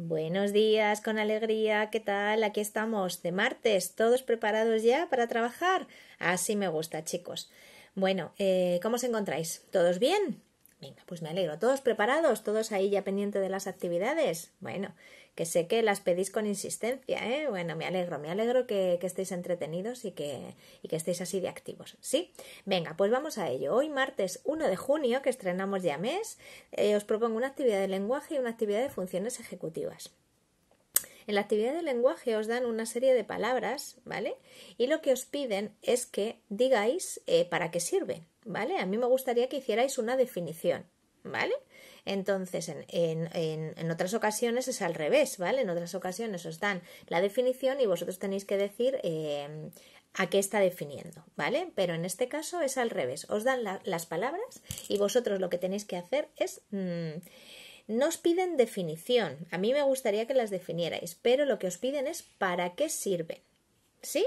Buenos días, con alegría, ¿qué tal? Aquí estamos, de martes, todos preparados ya para trabajar. Así me gusta, chicos. Bueno, eh, ¿cómo os encontráis? ¿Todos bien? Venga, pues me alegro. ¿Todos preparados? ¿Todos ahí ya pendiente de las actividades? Bueno, que sé que las pedís con insistencia, ¿eh? Bueno, me alegro, me alegro que, estéis entretenidos y que, estéis así de activos, ¿sí? Venga, pues vamos a ello. Hoy martes 1 de junio, que estrenamos ya mes, eh, os propongo una actividad de lenguaje y una actividad de funciones ejecutivas. En la actividad de lenguaje os dan una serie de palabras, ¿vale? Y lo que os piden es que digáis eh, para qué sirve, ¿vale? A mí me gustaría que hicierais una definición, ¿vale? Entonces, en, en, en, otras ocasiones es al revés, ¿vale? En otras ocasiones os dan la definición y vosotros tenéis que decir em, a qué está definiendo, ¿vale? Pero en este caso es al revés. Os dan las palabras y vosotros lo que tenéis que hacer es... Mm, no os piden definición. A mí me gustaría que las definierais, pero lo que os piden es para qué sirven. ¿Sí?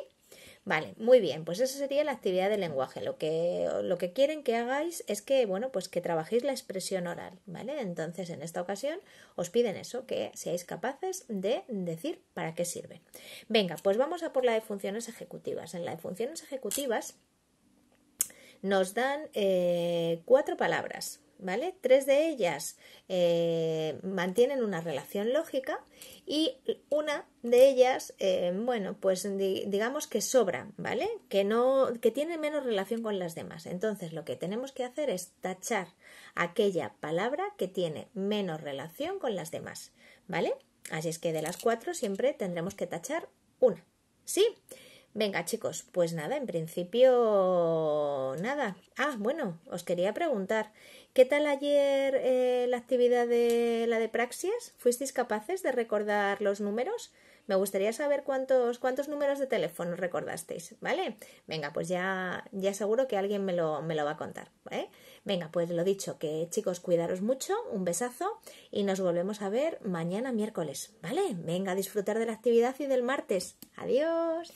Vale, muy bien, pues esa sería la actividad del lenguaje. Lo que, lo que quieren que hagáis es que, bueno, pues que trabajéis la expresión oral, ¿vale? Entonces, en esta ocasión os piden eso, que seáis capaces de decir para qué sirven. Venga, pues vamos a por la de funciones ejecutivas. En la de funciones ejecutivas nos dan eh, cuatro palabras, ¿vale? Tres de ellas eh, mantienen una relación lógica y una de ellas, eh, bueno, pues digamos que sobra, ¿vale? Que no, que tiene menos relación con las demás. Entonces, lo que tenemos que hacer es tachar aquella palabra que tiene menos relación con las demás, ¿vale? Así es que de las cuatro siempre tendremos que tachar una, ¿sí? sí Venga, chicos, pues nada, en principio nada. Ah, bueno, os quería preguntar, ¿qué tal ayer eh, la actividad de la de praxias? ¿Fuisteis capaces de recordar los números? Me gustaría saber cuántos, cuántos números de teléfono recordasteis, ¿vale? Venga, pues ya, ya seguro que alguien me lo, me lo va a contar, ¿eh? Venga, pues lo dicho, que chicos, cuidaros mucho, un besazo y nos volvemos a ver mañana miércoles, ¿vale? Venga, a disfrutar de la actividad y del martes. Adiós.